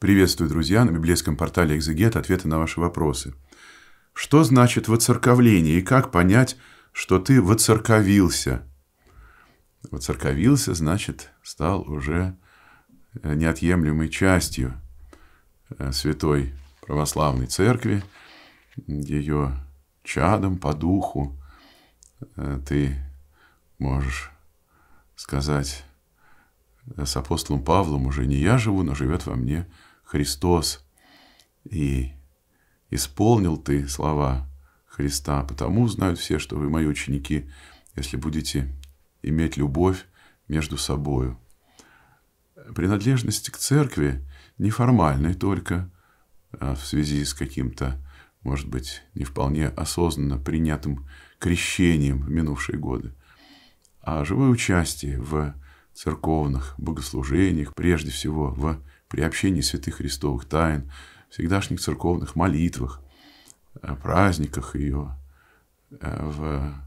Приветствую, друзья, на библейском портале «Экзегет» ответы на ваши вопросы. Что значит воцерковление и как понять, что ты воцерковился? Воцерковился, значит, стал уже э, неотъемлемой частью э, Святой Православной Церкви, ее чадом по духу. Э, ты можешь сказать с апостолом Павлом уже не я живу, но живет во мне – Христос, и исполнил ты слова Христа, потому знают все, что вы мои ученики, если будете иметь любовь между собою. Принадлежность к церкви неформальной только, а в связи с каким-то, может быть, не вполне осознанно принятым крещением в минувшие годы, а живое участие в церковных богослужениях, прежде всего в приобщении святых христовых тайн, всегдашних церковных молитвах, э, праздниках ее, э, в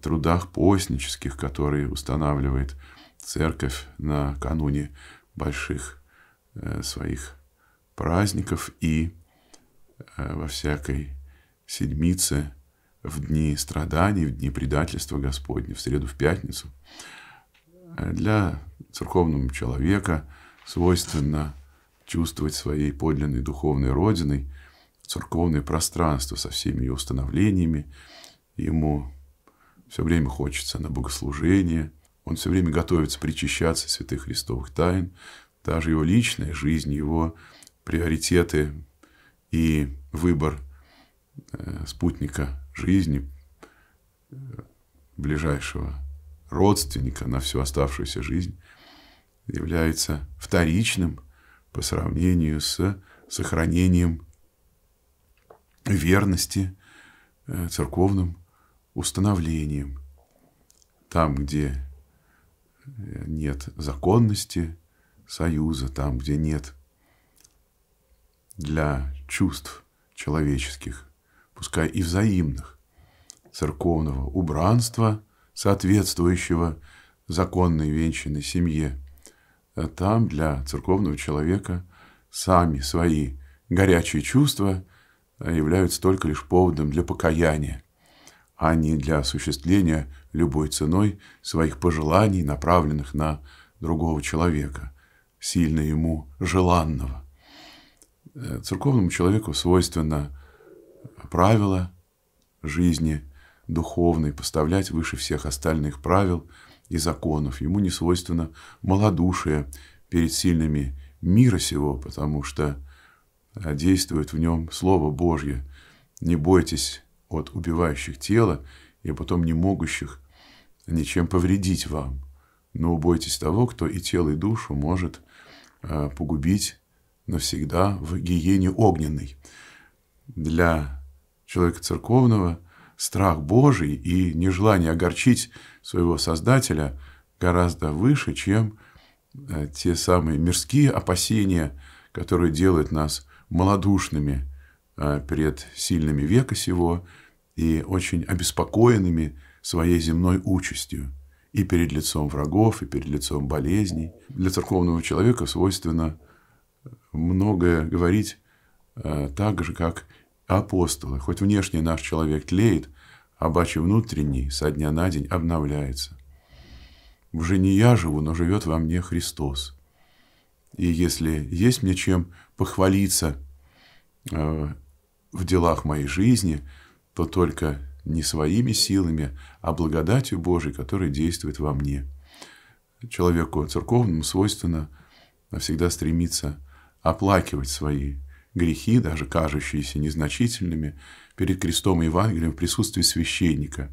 трудах постнических, которые устанавливает церковь накануне больших э, своих праздников и во всякой седмице в дни страданий, в дни предательства Господня, в среду, в пятницу – Э, для церковного человека свойственно чувствовать своей подлинной духовной родиной церковное пространство со всеми ее установлениями. Ему все время хочется на богослужение, он все время готовится причащаться святых христовых тайн, даже его личная жизнь, его приоритеты и выбор э, спутника жизни э, ближайшего – родственника на всю оставшуюся жизнь является вторичным по сравнению с сохранением верности э, церковным установлением. Там, где э, нет законности союза, там, где нет для чувств человеческих, пускай и взаимных, церковного убранства – соответствующего законной венчанной семье. А там для церковного человека сами свои горячие чувства а, являются только лишь поводом для покаяния, а не для осуществления любой ценой своих пожеланий, направленных на другого человека, сильно ему желанного. Э, церковному человеку свойственно правило жизни – духовный поставлять выше всех остальных правил и законов. Ему не свойственно малодушие перед сильными мира сего, потому что а, действует в нем Слово Божье. Не бойтесь от убивающих тела и потом не могущих ничем повредить вам, но убойтесь того, кто и тело, и душу может а, погубить навсегда в гиене огненной. Для человека церковного – страх Божий и нежелание огорчить своего Создателя гораздо выше, чем э, те самые мирские опасения, которые делают нас малодушными э, перед сильными века сего и очень обеспокоенными своей земной участью и перед лицом врагов, и перед лицом болезней. Для церковного человека свойственно многое говорить э, так же, как апостолы. Хоть внешний наш человек тлеет, а бачи внутренний со дня на день обновляется. Уже не я живу, но живет во мне Христос. И если есть мне чем похвалиться э, в делах моей жизни, то только не своими силами, а благодатью Божией, которая действует во мне. Человеку церковному свойственно всегда стремиться оплакивать свои грехи, даже кажущиеся незначительными, перед крестом и Евангелием в присутствии священника.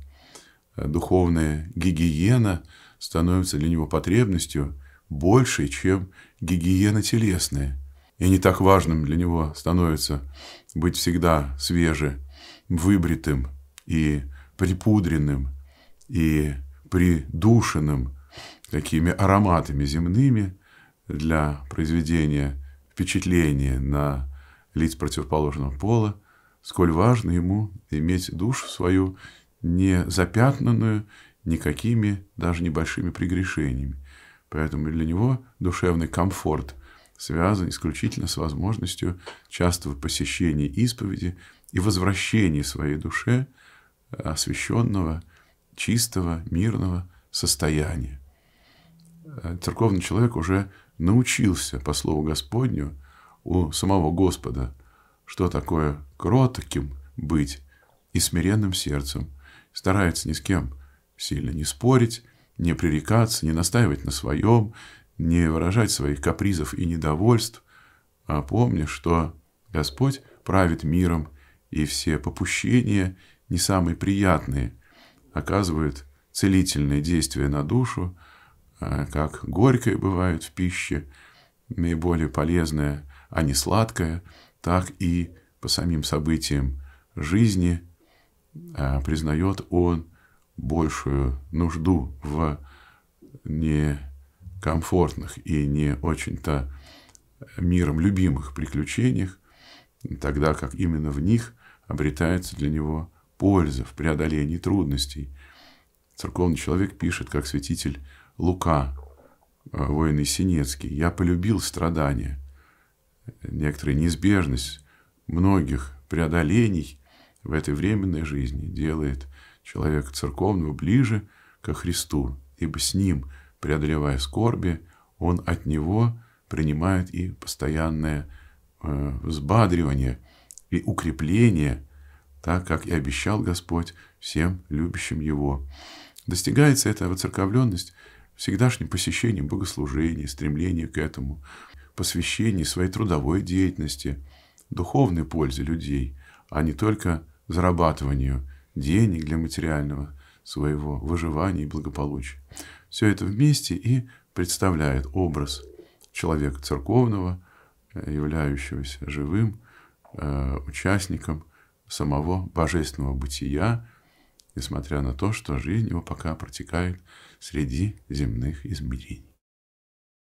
Э, духовная гигиена становится для него потребностью большей, чем гигиена телесная. И не так важным для него становится быть всегда свеже, выбритым и припудренным, и придушенным такими ароматами земными для произведения впечатления на лиц противоположного пола, сколь важно ему иметь душу свою не запятнанную никакими даже небольшими прегрешениями. Поэтому для него душевный комфорт связан исключительно с возможностью частого посещения исповеди и возвращения своей душе э, освященного, чистого, мирного состояния. Э, церковный человек уже научился, по слову Господню, у самого Господа, что такое кротким быть и смиренным сердцем, старается ни с кем сильно не спорить, не пререкаться, не настаивать на своем, не выражать своих капризов и недовольств, а помни, что Господь правит миром, и все попущения, не самые приятные, оказывают целительное действие на душу, а, как горькое бывает в пище, наиболее полезное а не сладкое, так и по самим событиям жизни а, признает он большую нужду в некомфортных и не очень-то миром любимых приключениях, тогда как именно в них обретается для него польза в преодолении трудностей. Церковный человек пишет, как святитель Лука, а, воин Синецкий, «Я полюбил страдания, некоторая неизбежность многих преодолений в этой временной жизни делает человека церковного ближе ко Христу, ибо с Ним, преодолевая скорби, он от Него принимает и постоянное э, взбадривание и укрепление, так как и обещал Господь всем любящим Его. Достигается эта воцерковленность всегдашним посещением богослужений, стремлением к этому – посвящении своей трудовой деятельности, духовной пользе людей, а не только зарабатыванию денег для материального своего выживания и благополучия. Все это вместе и представляет образ человека церковного, э, являющегося живым э, участником самого божественного бытия, несмотря на то, что жизнь его пока протекает среди земных измерений.